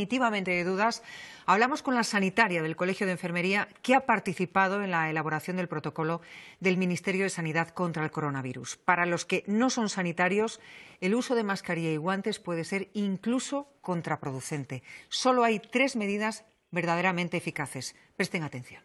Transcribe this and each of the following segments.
definitivamente de dudas, hablamos con la sanitaria del Colegio de Enfermería que ha participado en la elaboración del protocolo del Ministerio de Sanidad contra el coronavirus. Para los que no son sanitarios, el uso de mascarilla y guantes puede ser incluso contraproducente. Solo hay tres medidas verdaderamente eficaces. Presten atención.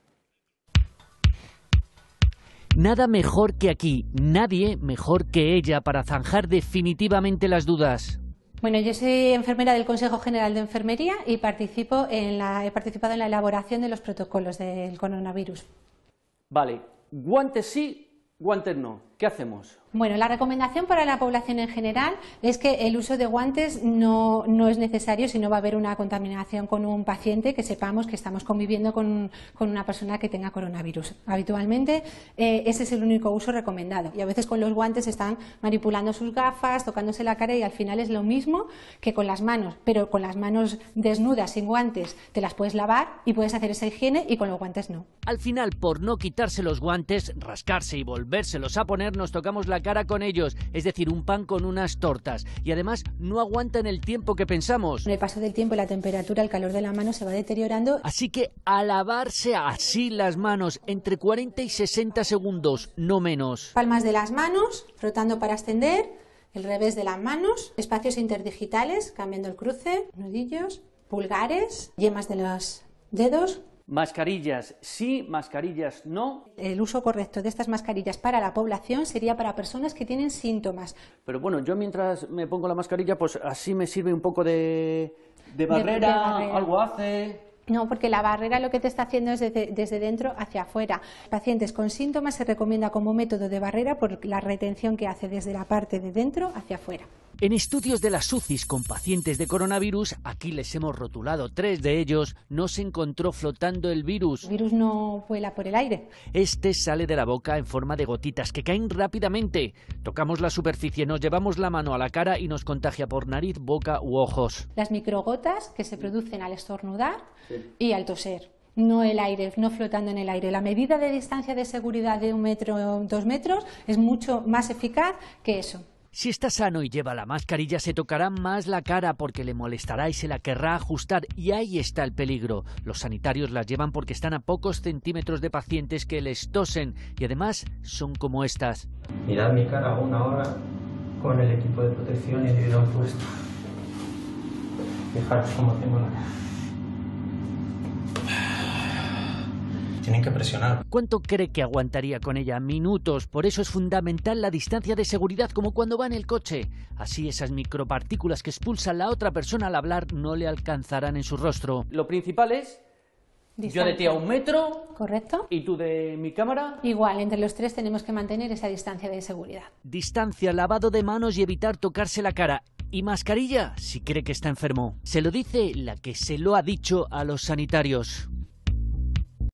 Nada mejor que aquí, nadie mejor que ella para zanjar definitivamente las dudas. Bueno, yo soy enfermera del Consejo General de Enfermería y he participado en la elaboración de los protocolos del coronavirus. Vale, guantes sí, guantes no. ¿Qué hacemos? Bueno, la recomendación para la población en general es que el uso de guantes no, no es necesario si no va a haber una contaminación con un paciente que sepamos que estamos conviviendo con, con una persona que tenga coronavirus. Habitualmente eh, ese es el único uso recomendado y a veces con los guantes están manipulando sus gafas, tocándose la cara y al final es lo mismo que con las manos, pero con las manos desnudas, sin guantes, te las puedes lavar y puedes hacer esa higiene y con los guantes no. Al final, por no quitarse los guantes, rascarse y volvérselos a poner, nos tocamos la cara con ellos, es decir, un pan con unas tortas. Y además no aguantan el tiempo que pensamos. Con el paso del tiempo, la temperatura, el calor de la mano se va deteriorando. Así que a lavarse así las manos, entre 40 y 60 segundos, no menos. Palmas de las manos, frotando para ascender, el revés de las manos, espacios interdigitales, cambiando el cruce, nudillos, pulgares, yemas de los dedos, Mascarillas sí, mascarillas no. El uso correcto de estas mascarillas para la población sería para personas que tienen síntomas. Pero bueno, yo mientras me pongo la mascarilla, pues así me sirve un poco de, barrera, algo hace. No, porque la barrera lo que te está haciendo es desde, dentro hacia afuera. Pacientes con síntomas se recomienda como método de barrera por la retención que hace desde la parte de dentro hacia afuera. En estudios de las UCIs con pacientes de coronavirus, aquí les hemos rotulado tres de ellos, no se encontró flotando el virus. El virus no vuela por el aire. Este sale de la boca en forma de gotitas que caen rápidamente. Tocamos la superficie, nos llevamos la mano a la cara y nos contagia por nariz, boca u ojos. Las microgotas que se producen al estornudar y al toser no el aire, no flotando en el aire. La medida de distancia de seguridad de un metro, o dos metros es mucho más eficaz que eso. Si está sano y lleva la mascarilla, se tocará más la cara porque le molestará y se la querrá ajustar. Y ahí está el peligro. Los sanitarios las llevan porque están a pocos centímetros de pacientes que les tosen y además son como estas. Mirad mi cara una hora con el equipo de protección y el puesto. Fijaros cómo tengo la cara. tienen que presionar. ¿Cuánto cree que aguantaría con ella? Minutos. Por eso es fundamental la distancia de seguridad, como cuando va en el coche. Así esas micropartículas que expulsa la otra persona al hablar no le alcanzarán en su rostro. Lo principal es Yo de ti a un metro. Correcto. Y tú de mi cámara. Igual, entre los tres tenemos que mantener esa distancia de seguridad. Distancia, lavado de manos y evitar tocarse la cara. Y mascarilla si cree que está enfermo. Se lo dice la que se lo ha dicho a los sanitarios.